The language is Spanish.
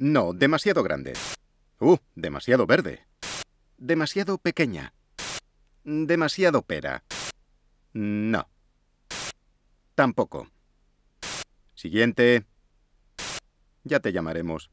No, demasiado grande. Uh, demasiado verde. Demasiado pequeña. Demasiado pera. No. Tampoco. Siguiente. Ya te llamaremos.